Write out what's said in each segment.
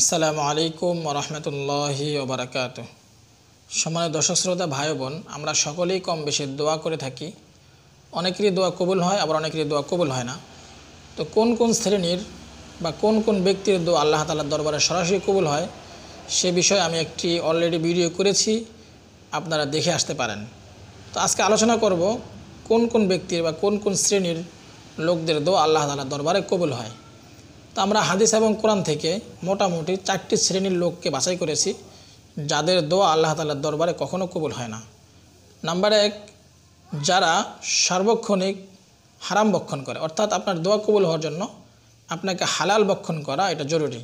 আসসালামু আলাইকুম রহমতুল্লাহি ওবরাকাত সময় দর্শক শ্রোতা ভাই বোন আমরা সকলেই কম বেশি দোয়া করে থাকি অনেকেরই দোয়া কবুল হয় আবার অনেকেরই দোয়া কবুল হয় না তো কোন কোন শ্রেণীর বা কোন কোন ব্যক্তির দোয়া আল্লাহ তালার দরবারে সরাসরি কবুল হয় সে বিষয়ে আমি একটি অলরেডি ভিডিও করেছি আপনারা দেখে আসতে পারেন তো আজকে আলোচনা করব কোন কোন ব্যক্তির বা কোন কোন শ্রেণীর লোকদের দোয়া আল্লাহ তালার দরবারে কবুল হয় তো আমরা হাদিস এবং কোরআন থেকে মোটামুটি চারটি শ্রেণীর লোককে বাছাই করেছি যাদের দোয়া আল্লাহ তালার দরবারে কখনও কবুল হয় না নাম্বার এক যারা সার্বক্ষণিক হারাম বক্ষণ করে অর্থাৎ আপনার দোয়া কবুল হওয়ার জন্য আপনাকে হালাল বক্ষণ করা এটা জরুরি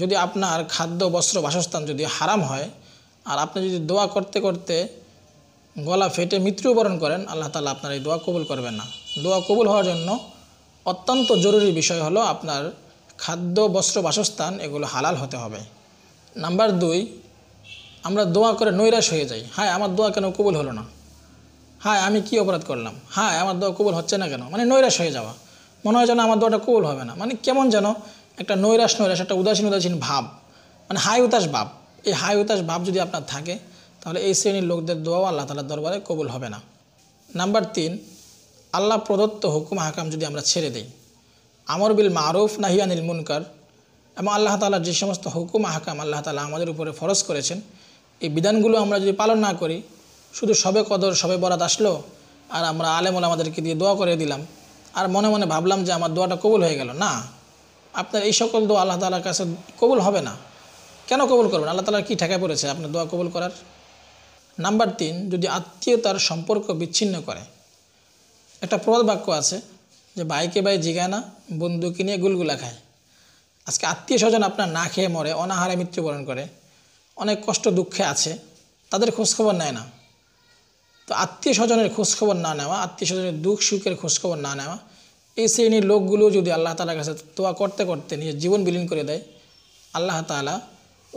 যদি আপনার খাদ্য বস্ত্র বাসস্থান যদি হারাম হয় আর আপনি যদি দোয়া করতে করতে গলা ফেটে মৃত্যুবরণ করেন আল্লাহ তালা আপনার এই দোয়া কবুল করবেন না দোয়া কবুল হওয়ার জন্য অত্যন্ত জরুরি বিষয় হলো আপনার খাদ্য বস্ত্র বাসস্থান এগুলো হালাল হতে হবে নাম্বার দুই আমরা দোয়া করে নৈরাশ হয়ে যাই হ্যাঁ আমার দোয়া কেন কবুল হলো না হ্যাঁ আমি কি অপরাধ করলাম হ্যাঁ আমার দোয়া কবুল হচ্ছে না কেন মানে নৈরাশ হয়ে যাওয়া মনে হয় যেন আমার দোয়াটা কবুল হবে না মানে কেমন যেন একটা নৈরাশ নৈরাশ একটা উদাসীন উদাসীন ভাব মানে হাই উতাস ভাব এই হাই উতাস ভাব যদি আপনার থাকে তাহলে এই শ্রেণীর লোকদের দোয়াও আল্লাহ তালার দরবারে কবুল হবে না নাম্বার তিন আল্লাহ প্রদত্ত হুকুম হাকাম যদি আমরা ছেড়ে দিই আমর বিল মারুফ নীল মুনকার এবং আল্লাহ তালার যে সমস্ত হুকুম হাকাম আল্লাহ তালা আমাদের উপরে ফরজ করেছেন এই বিধানগুলো আমরা যদি পালন না করি শুধু সবে কদর সবে বরাত আসলো আর আমরা আলেমুল আমাদেরকে দিয়ে দোয়া করে দিলাম আর মনে মনে ভাবলাম যে আমার দোয়াটা কবুল হয়ে গেল না আপনার এই সকল দোয়া আল্লাহ তালার কাছে কবুল হবে না কেন কবুল করবেন আল্লাহ তালা কী ঠেকায় পড়েছে আপনার দোয়া কবুল করার নাম্বার তিন যদি আত্মীয়তার সম্পর্ক বিচ্ছিন্ন করে একটা প্রবাদ বাক্য আছে যে ভাইকে ভাই না বন্ধুকে নিয়ে গুলগুলা খায় আজকে আত্মীয় স্বজন আপনার না খেয়ে মরে অনাহারে মৃত্যুবরণ করে অনেক কষ্ট দুঃখে আছে তাদের খোঁজখবর নেয় না তো আত্মীয় স্বজনের খোঁজখবর না নেওয়া আত্মীয় স্বজনের দুঃখ সুখের খোঁজখবর না নেওয়া এই শ্রেণীর লোকগুলো যদি আল্লাহ তালার কাছে দোয়া করতে করতে নিজের জীবন বিলীন করে দেয় আল্লাহ তালা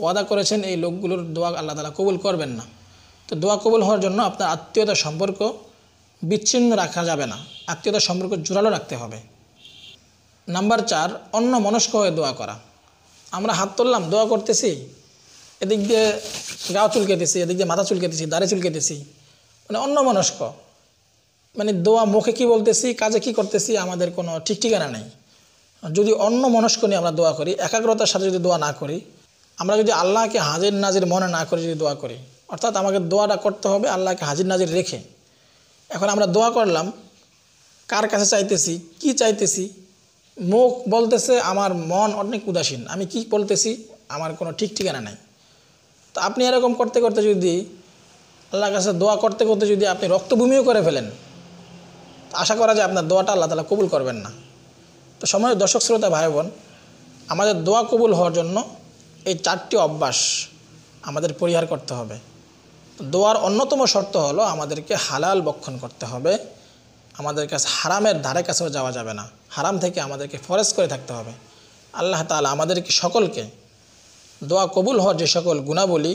ওয়াদা করেছেন এই লোকগুলোর দোয়া আল্লাহ তালা কবুল করবেন না তো দোয়া কবুল হওয়ার জন্য আপনার আত্মীয়তা সম্পর্ক বিচ্ছিন্ন রাখা যাবে না আত্মীয়তার সম্পর্ক জোরালো রাখতে হবে নাম্বার চার অন্য মনস্ক হয়ে দোয়া করা আমরা হাত তুললাম দোয়া করতেছি এদিক দিয়ে গা চুলকেতেছি এদিক দিয়ে মাথা চুলকেতেছি দাঁড়ে চুলকেতেছি মানে অন্য মনস্ক মানে দোয়া মুখে কি বলতেছি কাজে কি করতেছি আমাদের কোনো ঠিক ঠিকানা নেই যদি অন্য মনস্ক নিয়ে আমরা দোয়া করি একাগ্রতার সাথে যদি দোয়া না করি আমরা যদি আল্লাহকে হাজির নাজির মনে না করে যদি দোয়া করি অর্থাৎ আমাকে দোয়াটা করতে হবে আল্লাহকে হাজির নাজির রেখে এখন আমরা দোয়া করলাম কার কাছে চাইতেছি কি চাইতেছি মুখ বলতেছে আমার মন অনেক উদাসীন আমি কি বলতেছি আমার কোনো ঠিক ঠিকানা নাই তো আপনি এরকম করতে করতে যদি আল্লাহর কাছে দোয়া করতে করতে যদি আপনি রক্তভূমিও করে ফেলেন আশা করা যায় আপনার দোয়াটা আল্লাহ তালা কবুল করবেন না তো সময় দর্শক শ্রোতা ভাই বোন আমাদের দোয়া কবুল হওয়ার জন্য এই চারটি অভ্যাস আমাদের পরিহার করতে হবে দোয়ার অন্যতম শর্ত হলো আমাদেরকে হালাল বক্ষণ করতে হবে আমাদের কাছে হারামের ধারে কাছেও যাওয়া যাবে না হারাম থেকে আমাদেরকে ফরেজ করে থাকতে হবে আল্লাহ তালা আমাদেরকে সকলকে দোয়া কবুল হওয়ার যে সকল গুণাবলী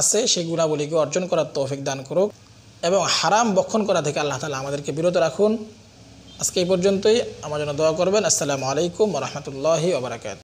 আছে সেই গুণাবলীকে অর্জন করার তৌফিক দান করুক এবং হারাম বক্ষণ করা থেকে আল্লাহ তালা আমাদেরকে বিরত রাখুন আজকে এই পর্যন্তই আমার জন্য দোয়া করবেন আসসালামু আলাইকুম রহমতুল্লাহি ওবরাকাত